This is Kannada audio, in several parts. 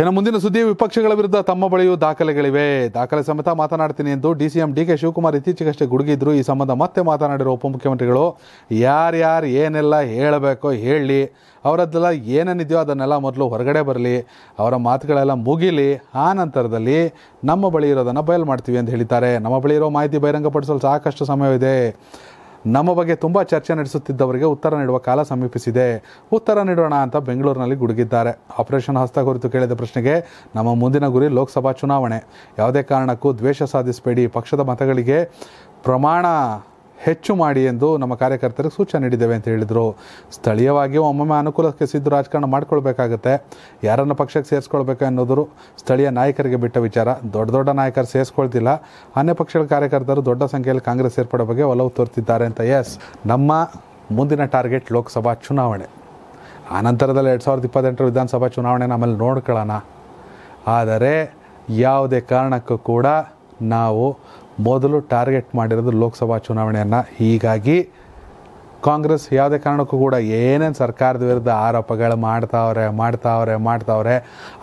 ಇನ್ನು ಮುಂದಿನ ಸುದ್ದಿ ವಿಪಕ್ಷಗಳ ವಿರುದ್ಧ ತಮ್ಮ ಬಳಿಯೂ ದಾಖಲೆಗಳಿವೆ ದಾಖಲೆ ಸಮೇತ ಮಾತನಾಡ್ತೀನಿ ಎಂದು ಡಿಸಿಎಂ ಕೆ ಶಿವಕುಮಾರ್ ಇತ್ತೀಚೆಗಷ್ಟೇ ಗುಡುಗಿದ್ರು ಈ ಸಂಬಂಧ ಮತ್ತೆ ಮಾತನಾಡಿರುವ ಉಪಮುಖ್ಯಮಂತ್ರಿಗಳು ಯಾರ್ಯಾರು ಏನೆಲ್ಲ ಹೇಳಬೇಕೋ ಹೇಳಿ ಅವರದ್ದೆಲ್ಲ ಏನೇನಿದೆಯೋ ಅದನ್ನೆಲ್ಲ ಮೊದಲು ಹೊರಗಡೆ ಬರಲಿ ಅವರ ಮಾತುಗಳೆಲ್ಲ ಮುಗಿಲಿ ಆ ನಂತರದಲ್ಲಿ ನಮ್ಮ ಬಳಿ ಇರೋದನ್ನು ಬಯಲು ಮಾಡ್ತೀವಿ ಅಂತ ಹೇಳಿದ್ದಾರೆ ನಮ್ಮ ಬಳಿ ಇರೋ ಮಾಹಿತಿ ಬಹಿರಂಗಪಡಿಸಲು ಸಾಕಷ್ಟು ಸಮಯವಿದೆ ನಮ್ಮ ಬಗ್ಗೆ ತುಂಬ ಚರ್ಚೆ ನಡೆಸುತ್ತಿದ್ದವರಿಗೆ ಉತ್ತರ ನೀಡುವ ಕಾಲ ಸಮೀಪಿಸಿದೆ ಉತ್ತರ ನೀಡೋಣ ಅಂತ ಬೆಂಗಳೂರಿನಲ್ಲಿ ಗುಡುಗಿದ್ದಾರೆ ಆಪರೇಷನ್ ಹಸ್ತ ಕುರಿತು ಕೇಳಿದ ಪ್ರಶ್ನೆಗೆ ನಮ್ಮ ಮುಂದಿನ ಗುರಿ ಲೋಕಸಭಾ ಚುನಾವಣೆ ಯಾವುದೇ ಕಾರಣಕ್ಕೂ ದ್ವೇಷ ಸಾಧಿಸಬೇಡಿ ಪಕ್ಷದ ಮತಗಳಿಗೆ ಪ್ರಮಾಣ ಹೆಚ್ಚು ಮಾಡಿ ಎಂದು ನಮ್ಮ ಕಾರ್ಯಕರ್ತರಿಗೆ ಸೂಚನೆ ನೀಡಿದ್ದೇವೆ ಅಂತ ಹೇಳಿದರು ಸ್ಥಳೀಯವಾಗಿ ಒಮ್ಮೊಮ್ಮೆ ಅನುಕೂಲಕ್ಕೆ ಸಿದ್ದು ರಾಜಕಾರಣ ಮಾಡ್ಕೊಳ್ಬೇಕಾಗುತ್ತೆ ಯಾರನ್ನು ಪಕ್ಷಕ್ಕೆ ಸೇರಿಸ್ಕೊಳ್ಬೇಕು ಅನ್ನೋದರು ಸ್ಥಳೀಯ ನಾಯಕರಿಗೆ ಬಿಟ್ಟ ವಿಚಾರ ದೊಡ್ಡ ದೊಡ್ಡ ನಾಯಕರು ಸೇರಿಸ್ಕೊಳ್ತಿಲ್ಲ ಅನ್ಯ ಪಕ್ಷಗಳ ಕಾರ್ಯಕರ್ತರು ದೊಡ್ಡ ಸಂಖ್ಯೆಯಲ್ಲಿ ಕಾಂಗ್ರೆಸ್ ಸೇರ್ಪಡೆ ಬಗ್ಗೆ ಒಲವು ತೋರ್ತಿದ್ದಾರೆ ಅಂತ ಎಸ್ ನಮ್ಮ ಮುಂದಿನ ಟಾರ್ಗೆಟ್ ಲೋಕಸಭಾ ಚುನಾವಣೆ ಆನಂತರದಲ್ಲಿ ಎರಡು ಸಾವಿರದ ಇಪ್ಪತ್ತೆಂಟರ ವಿಧಾನಸಭಾ ಚುನಾವಣೆ ನಮ್ಮಲ್ಲಿ ನೋಡ್ಕೊಳ್ಳೋಣ ಆದರೆ ಯಾವುದೇ ಕಾರಣಕ್ಕೂ ಕೂಡ ನಾವು ಮೊದಲು ಟಾರ್ಗೆಟ್ ಮಾಡಿರೋದು ಲೋಕಸಭಾ ಚುನಾವಣೆಯನ್ನು ಹೀಗಾಗಿ ಕಾಂಗ್ರೆಸ್ ಯಾವುದೇ ಕಾರಣಕ್ಕೂ ಕೂಡ ಏನೇನು ಸರ್ಕಾರದ ವಿರುದ್ಧ ಆರೋಪಗಳು ಮಾಡ್ತಾವ್ರೆ ಮಾಡ್ತಾವ್ರೆ ಮಾಡ್ತಾವ್ರೆ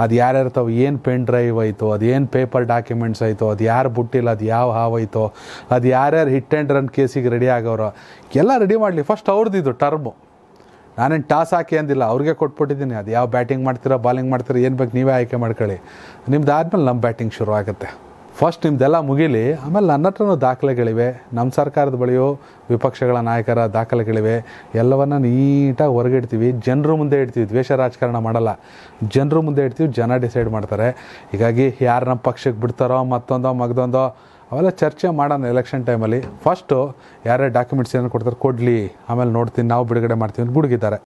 ಅದು ಯಾರ್ಯಾರ್ತಾವೆ ಏನು ಪೆನ್ ಡ್ರೈವ್ ಆಯಿತು ಅದು ಏನು ಪೇಪರ್ ಡಾಕ್ಯುಮೆಂಟ್ಸ್ ಆಯಿತು ಅದು ಯಾರು ಬುಟ್ಟಿಲ್ಲ ಅದು ಯಾವ ಹಾವಾಯಿತು ಅದು ಯಾರ್ಯಾರು ಹಿಟ್ ಆ್ಯಂಡ್ ರನ್ ಕೇಸಿಗೆ ರೆಡಿ ಆಗೋರು ಎಲ್ಲ ರೆಡಿ ಮಾಡಲಿ ಫಸ್ಟ್ ಅವ್ರದ್ದು ಟರ್ಮು ನಾನೇನು ಟಾಸ್ ಹಾಕಿ ಅಂದಿಲ್ಲ ಅವ್ರಿಗೆ ಕೊಟ್ಬಿಟ್ಟಿದ್ದೀನಿ ಅದು ಯಾವ ಬ್ಯಾಟಿಂಗ್ ಮಾಡ್ತೀರಾ ಬಾಲಿಂಗ್ ಮಾಡ್ತೀರಾ ಏನು ಬೇಕು ನೀವೇ ಆಯ್ಕೆ ಮಾಡ್ಕೊಳ್ಳಿ ನಿಮ್ದು ಆದಮೇಲೆ ನಮ್ಮ ಬ್ಯಾಟಿಂಗ್ ಶುರು ಆಗುತ್ತೆ ಫಸ್ಟ್ ನಿಮ್ದೆಲ್ಲ ಮುಗೀಲಿ ಆಮೇಲೆ ನನ್ನ ಹತ್ರನೂ ದಾಖಲೆಗಳಿವೆ ನಮ್ಮ ಸರ್ಕಾರದ ಬಳಿಯೂ ವಿಪಕ್ಷಗಳ ನಾಯಕರ ದಾಖಲೆಗಳಿವೆ ಎಲ್ಲವನ್ನು ನೀಟಾಗಿ ಹೊರಗಿಡ್ತೀವಿ ಜನರು ಮುಂದೆ ಇಡ್ತೀವಿ ದ್ವೇಷ ರಾಜಕಾರಣ ಮಾಡಲ್ಲ ಜನರು ಮುಂದೆ ಇಡ್ತೀವಿ ಜನ ಡಿಸೈಡ್ ಮಾಡ್ತಾರೆ ಹೀಗಾಗಿ ಯಾರು ನಮ್ಮ ಪಕ್ಷಕ್ಕೆ ಬಿಡ್ತಾರೋ ಮತ್ತೊಂದೋ ಮಗದೊಂದೋ ಅವೆಲ್ಲ ಚರ್ಚೆ ಮಾಡೋಣ ಎಲೆಕ್ಷನ್ ಟೈಮಲ್ಲಿ ಫಸ್ಟು ಯಾರ್ಯಾರು ಡಾಕ್ಯುಮೆಂಟ್ಸ್ ಏನೋ ಕೊಡ್ತಾರೆ ಕೊಡಲಿ ಆಮೇಲೆ ನೋಡ್ತೀನಿ ನಾವು ಬಿಡುಗಡೆ ಮಾಡ್ತೀವಿ ಅಂತ ಗುಡುಗಿದ್ದಾರೆ